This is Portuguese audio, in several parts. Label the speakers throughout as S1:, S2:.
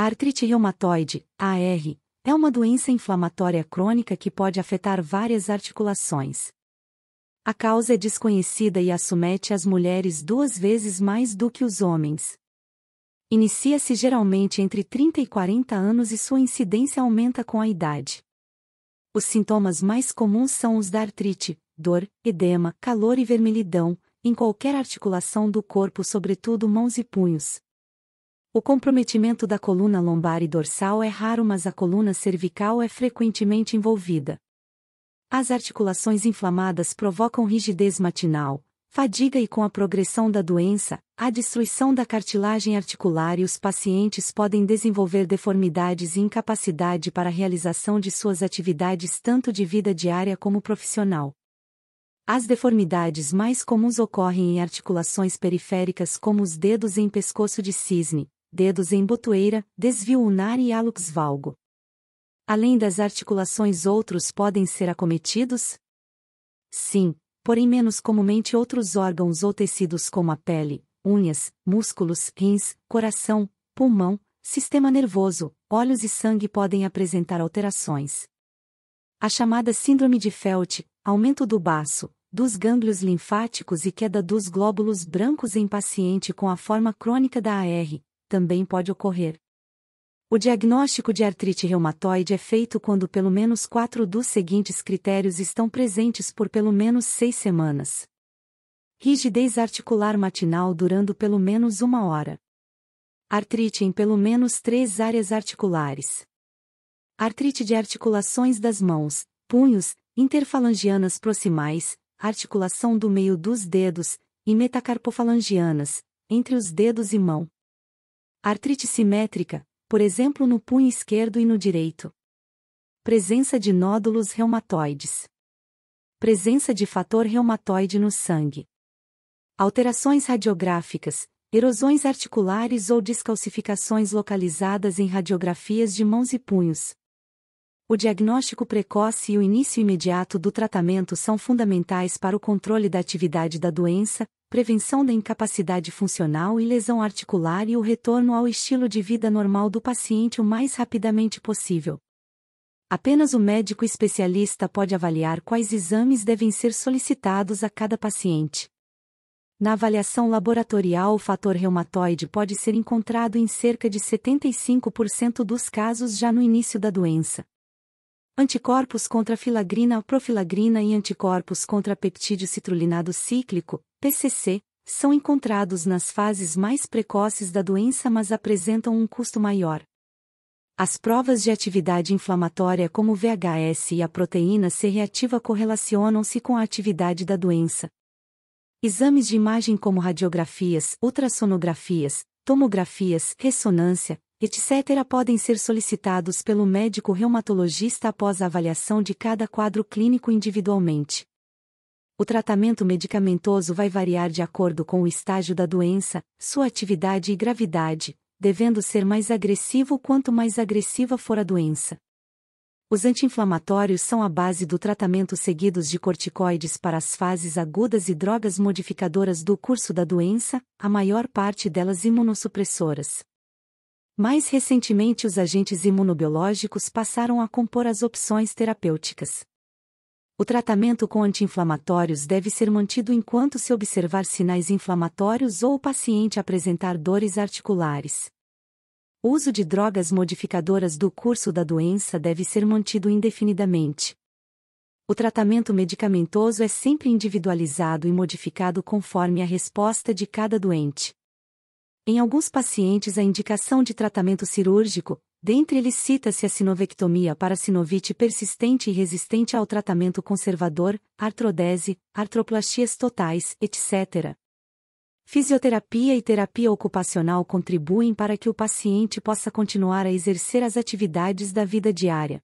S1: A artrite reumatoide, AR, é uma doença inflamatória crônica que pode afetar várias articulações. A causa é desconhecida e assomete as mulheres duas vezes mais do que os homens. Inicia-se geralmente entre 30 e 40 anos e sua incidência aumenta com a idade. Os sintomas mais comuns são os da artrite, dor, edema, calor e vermelhidão, em qualquer articulação do corpo, sobretudo mãos e punhos, o comprometimento da coluna lombar e dorsal é raro, mas a coluna cervical é frequentemente envolvida. As articulações inflamadas provocam rigidez matinal, fadiga e com a progressão da doença, a destruição da cartilagem articular e os pacientes podem desenvolver deformidades e incapacidade para a realização de suas atividades tanto de vida diária como profissional. As deformidades mais comuns ocorrem em articulações periféricas como os dedos em pescoço de cisne, dedos em botoeira, desvio unar e alux valgo. Além das articulações, outros podem ser acometidos? Sim, porém menos comumente outros órgãos ou tecidos como a pele, unhas, músculos, rins, coração, pulmão, sistema nervoso, olhos e sangue podem apresentar alterações. A chamada síndrome de Felt, aumento do baço, dos gânglios linfáticos e queda dos glóbulos brancos em paciente com a forma crônica da AR, também pode ocorrer. O diagnóstico de artrite reumatoide é feito quando pelo menos quatro dos seguintes critérios estão presentes por pelo menos seis semanas. Rigidez articular matinal durando pelo menos uma hora. Artrite em pelo menos três áreas articulares. Artrite de articulações das mãos, punhos, interfalangianas proximais, articulação do meio dos dedos, e metacarpofalangianas, entre os dedos e mão. Artrite simétrica, por exemplo no punho esquerdo e no direito. Presença de nódulos reumatoides. Presença de fator reumatoide no sangue. Alterações radiográficas, erosões articulares ou descalcificações localizadas em radiografias de mãos e punhos, o diagnóstico precoce e o início imediato do tratamento são fundamentais para o controle da atividade da doença, prevenção da incapacidade funcional e lesão articular e o retorno ao estilo de vida normal do paciente o mais rapidamente possível. Apenas o médico especialista pode avaliar quais exames devem ser solicitados a cada paciente. Na avaliação laboratorial, o fator reumatoide pode ser encontrado em cerca de 75% dos casos já no início da doença anticorpos contra filagrina ou profilagrina e anticorpos contra peptídeo citrulinado cíclico, PCC, são encontrados nas fases mais precoces da doença mas apresentam um custo maior. As provas de atividade inflamatória como VHS e a proteína C reativa correlacionam-se com a atividade da doença. Exames de imagem como radiografias, ultrassonografias, tomografias, ressonância, etc., podem ser solicitados pelo médico reumatologista após a avaliação de cada quadro clínico individualmente. O tratamento medicamentoso vai variar de acordo com o estágio da doença, sua atividade e gravidade, devendo ser mais agressivo quanto mais agressiva for a doença. Os anti-inflamatórios são a base do tratamento seguidos de corticoides para as fases agudas e drogas modificadoras do curso da doença, a maior parte delas imunossupressoras. Mais recentemente, os agentes imunobiológicos passaram a compor as opções terapêuticas. O tratamento com anti-inflamatórios deve ser mantido enquanto se observar sinais inflamatórios ou o paciente apresentar dores articulares. O uso de drogas modificadoras do curso da doença deve ser mantido indefinidamente. O tratamento medicamentoso é sempre individualizado e modificado conforme a resposta de cada doente. Em alguns pacientes, a indicação de tratamento cirúrgico, dentre eles cita-se a sinovectomia para sinovite persistente e resistente ao tratamento conservador, artrodese, artroplastias totais, etc. Fisioterapia e terapia ocupacional contribuem para que o paciente possa continuar a exercer as atividades da vida diária.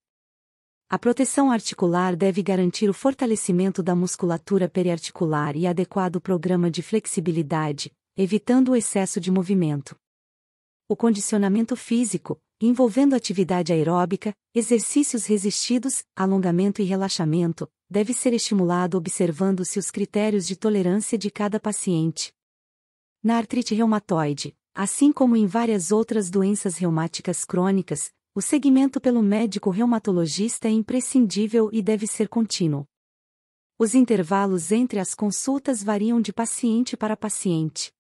S1: A proteção articular deve garantir o fortalecimento da musculatura periarticular e adequado programa de flexibilidade, evitando o excesso de movimento. O condicionamento físico, envolvendo atividade aeróbica, exercícios resistidos, alongamento e relaxamento, deve ser estimulado observando-se os critérios de tolerância de cada paciente. Na artrite reumatoide, assim como em várias outras doenças reumáticas crônicas, o segmento pelo médico reumatologista é imprescindível e deve ser contínuo. Os intervalos entre as consultas variam de paciente para paciente.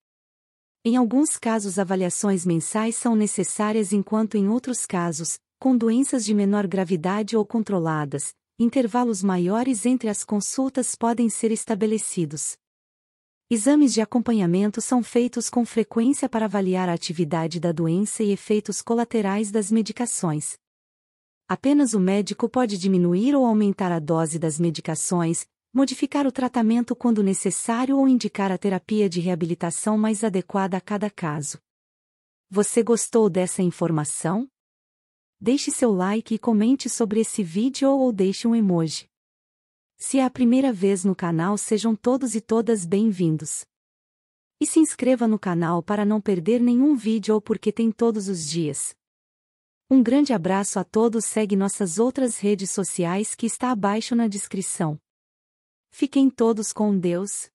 S1: Em alguns casos, avaliações mensais são necessárias, enquanto em outros casos, com doenças de menor gravidade ou controladas, intervalos maiores entre as consultas podem ser estabelecidos. Exames de acompanhamento são feitos com frequência para avaliar a atividade da doença e efeitos colaterais das medicações. Apenas o médico pode diminuir ou aumentar a dose das medicações, modificar o tratamento quando necessário ou indicar a terapia de reabilitação mais adequada a cada caso. Você gostou dessa informação? Deixe seu like e comente sobre esse vídeo ou deixe um emoji. Se é a primeira vez no canal, sejam todos e todas bem-vindos. E se inscreva no canal para não perder nenhum vídeo ou porque tem todos os dias. Um grande abraço a todos, segue nossas outras redes sociais que está abaixo na descrição. Fiquem todos com Deus.